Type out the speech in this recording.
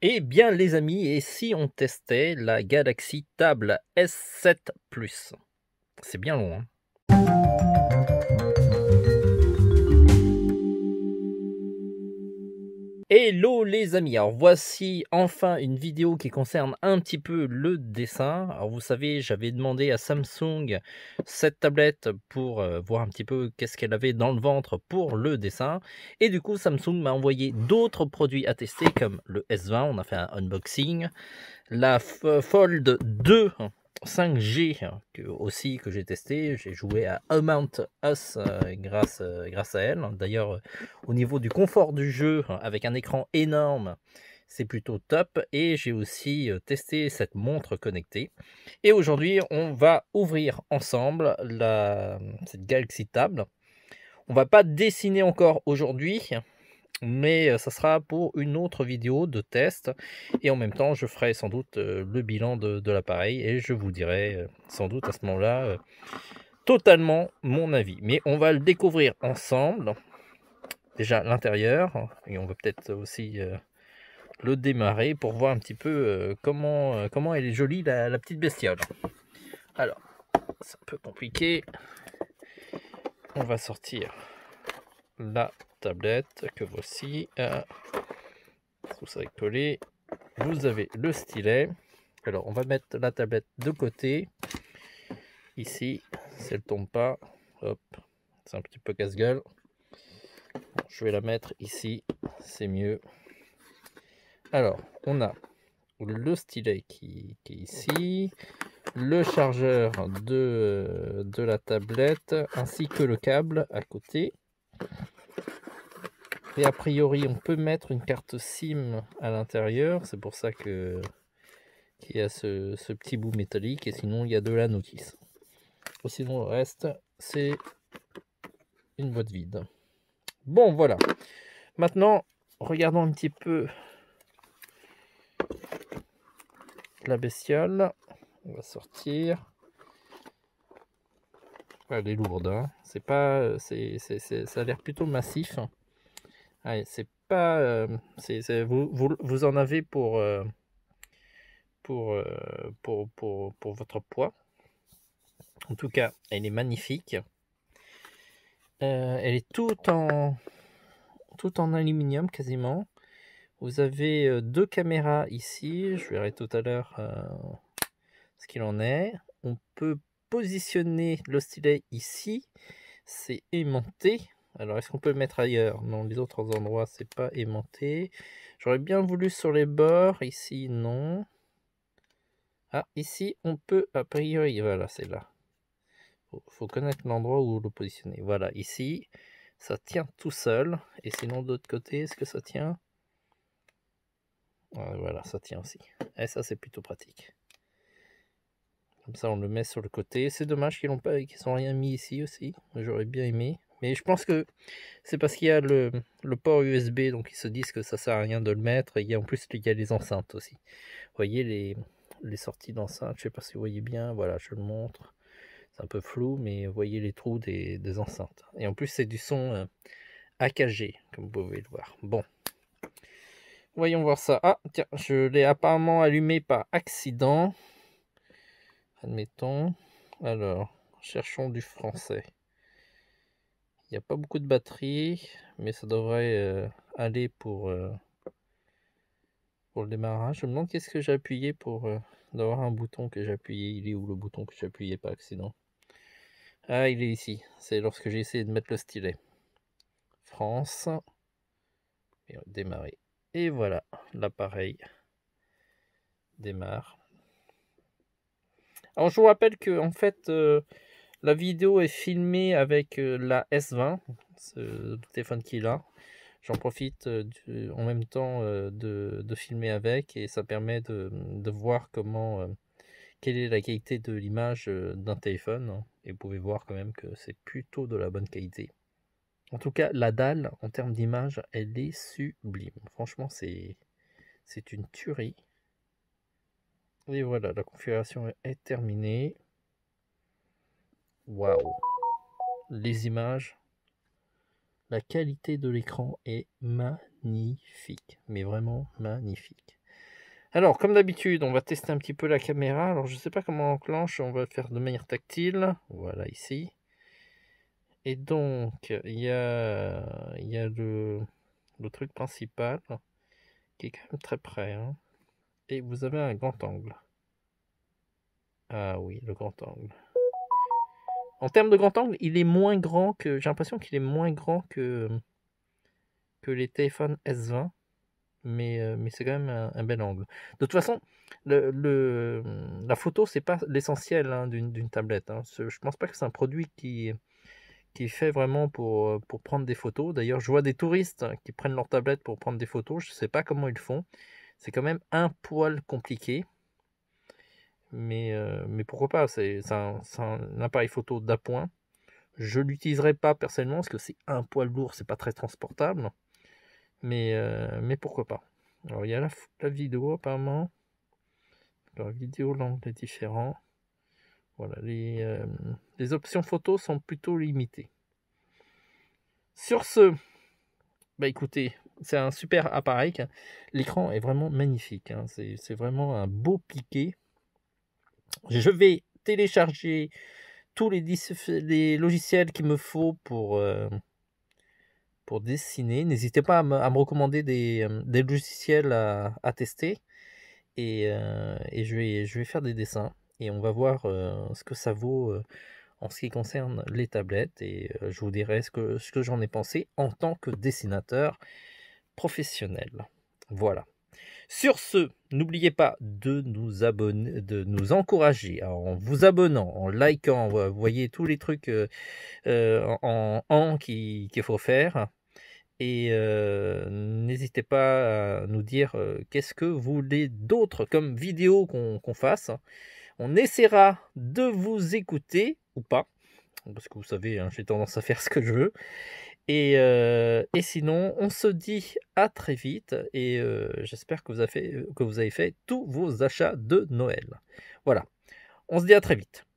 Eh bien les amis, et si on testait la Galaxy Table S7 Plus C'est bien long. Hein. Hello les amis, alors voici enfin une vidéo qui concerne un petit peu le dessin. Alors vous savez, j'avais demandé à Samsung cette tablette pour euh, voir un petit peu qu'est-ce qu'elle avait dans le ventre pour le dessin. Et du coup, Samsung m'a envoyé d'autres produits à tester comme le S20, on a fait un unboxing, la Fold 2 5G hein, que, aussi que j'ai testé. J'ai joué à Amount Us euh, grâce, euh, grâce à elle. D'ailleurs, euh, au niveau du confort du jeu, hein, avec un écran énorme, c'est plutôt top. Et j'ai aussi testé cette montre connectée. Et aujourd'hui, on va ouvrir ensemble la, cette Galaxy Table. On va pas dessiner encore aujourd'hui, mais euh, ça sera pour une autre vidéo de test et en même temps je ferai sans doute euh, le bilan de, l'appareil et je vous dirai euh, sans doute à ce moment là totalement mon avis mais on va le découvrir ensemble déjà l'intérieur et on va peut-être aussi le démarrer pour voir un petit peu comment, comment elle est jolie la, la petite bestiole alors c'est un peu compliqué on va sortir la tablette que voici. vous ah, tout Vous avez le stylet. Alors, on va mettre la tablette de côté. Ici, si elle tombe pas, hop, c'est un petit peu casse-gueule. je vais la mettre ici, c'est mieux. Alors, on a le stylet qui, qui, est ici, le chargeur de, de la tablette, ainsi que le câble à côté a priori, on peut mettre une carte SIM à l'intérieur. C'est pour ça que qu'il y a ce, petit bout métallique. Et sinon, il y a de la notice. Sinon, le reste, c'est une boîte vide. Bon, voilà. Maintenant, regardons un petit peu la bestiole. On va sortir. Elle est lourde. Hein. C'est pas, c'est, ça a l'air plutôt massif c'est pas. Euh, vous, vous, en avez pour, euh, euh, pour, pour, pour, votre poids. En tout cas, elle est magnifique. elle est tout en, tout en aluminium quasiment. Vous avez deux caméras ici. Je verrai tout à l'heure ce qu'il en est. On peut positionner le ici. C'est aimanté alors, est-ce qu'on peut le mettre ailleurs Non, les autres endroits, c'est pas aimanté. J'aurais bien voulu sur les bords. Ici, non. Ah, ici, on peut, a priori, voilà, c'est là. Faut, faut connaître l'endroit où le positionner. Voilà, ici, ça tient tout seul. Et sinon, de l'autre côté, est-ce que ça tient Voilà, ça tient aussi. Et eh, ça, c'est plutôt pratique. Comme ça, on le met sur le côté. C'est dommage qu'ils n'ont pas, qu'ils n'ont rien mis ici aussi. J'aurais bien aimé. Mais je pense que c'est parce qu'il y a le, port USB, donc ils se disent que ça sert à rien de le mettre. Et il y en plus, il y a les enceintes aussi. Vous voyez les, les sorties d'enceintes, je ne sais pas si vous voyez bien, voilà, je le montre. C'est un peu flou, mais vous voyez les trous des, enceintes. Et en plus, c'est du son euh, AKG, comme vous pouvez le voir. Bon. Voyons voir ça. Ah, tiens, je l'ai apparemment allumé par accident. Admettons. Alors, cherchons du français. Il n'y a pas beaucoup de batterie, mais ça devrait euh, aller pour, euh, pour le démarrage. Je me demande qu'est-ce que j'ai appuyé pour euh, d'avoir un bouton que j'ai appuyé. Il est où le bouton que j'appuyais par accident Ah, il est ici. C'est lorsque j'ai essayé de mettre le stylet. France. démarrer. Et voilà, l'appareil démarre. Alors je vous rappelle que en fait... La vidéo est filmée avec euh, la S20, ce téléphone qui a. J'en profite euh, en même temps euh, de, filmer avec et ça permet de, de voir comment quelle est la qualité de l'image d'un téléphone. Hein. Et vous pouvez voir quand même que c'est plutôt de la bonne qualité. En tout cas, la dalle, en termes d'image, elle est sublime. Franchement, c'est une tuerie. Et voilà, la configuration est terminée. Waouh Les images, la qualité de l'écran est magnifique, mais vraiment magnifique. Alors, comme d'habitude, on va tester un petit peu la caméra. Alors, je ne sais pas comment on enclenche, on va faire de manière tactile. Voilà, ici. Et donc, il y a, le, truc principal qui est quand même très près. Hein. Et vous avez un grand angle. Ah oui, le grand angle. En termes de grand angle, il est moins grand que. J'ai l'impression qu'il est moins grand que, que les téléphones S20. Mais, euh, mais c'est quand même un, bel angle. De toute façon, le, la photo, c'est pas l'essentiel hein, d'une tablette. Hein. Je pense pas que c'est un produit qui, qui est fait vraiment pour, euh, pour prendre des photos. D'ailleurs, je vois des touristes hein, qui prennent leur tablette pour prendre des photos. Je sais pas comment ils font. C'est quand même un poil compliqué. Euh, mais, pourquoi pas, c'est un, appareil photo d'appoint. Je l'utiliserai pas personnellement parce que c'est un poil lourd, c'est pas très transportable, mais, euh, pourquoi pas. Alors il y a la, vidéo apparemment, la vidéo l'angle est différent. Voilà, les, euh, options photos sont plutôt limitées. Sur ce, bah écoutez, c'est un super appareil. L'écran est vraiment magnifique. Hein. C'est vraiment un beau piqué. Je vais télécharger tous les, logiciels qu'il me faut pour, euh, pour dessiner. N'hésitez pas à, me, recommander euh, des, logiciels à, tester. Euh, et, je, vais, je vais faire des dessins. Et on va voir ce que ça vaut en ce qui concerne les tablettes. Et je vous dirai ce ce que j'en ai pensé en tant que dessinateur professionnel. Voilà. Sur ce, n'oubliez pas de nous abonner, de nous encourager en vous abonnant, en likant, vous voyez tous les trucs euh, euh, en, en qu'il faut faire. Et euh, n'hésitez pas à nous dire qu'est-ce que vous voulez d'autre comme vidéo qu'on fasse. On essaiera de vous écouter ou pas parce que vous savez, hein, j'ai tendance à faire ce que je veux. Et, euh, sinon, on se dit à très vite et euh, j'espère que, que vous avez fait tous vos achats de Noël. Voilà, on se dit à très vite.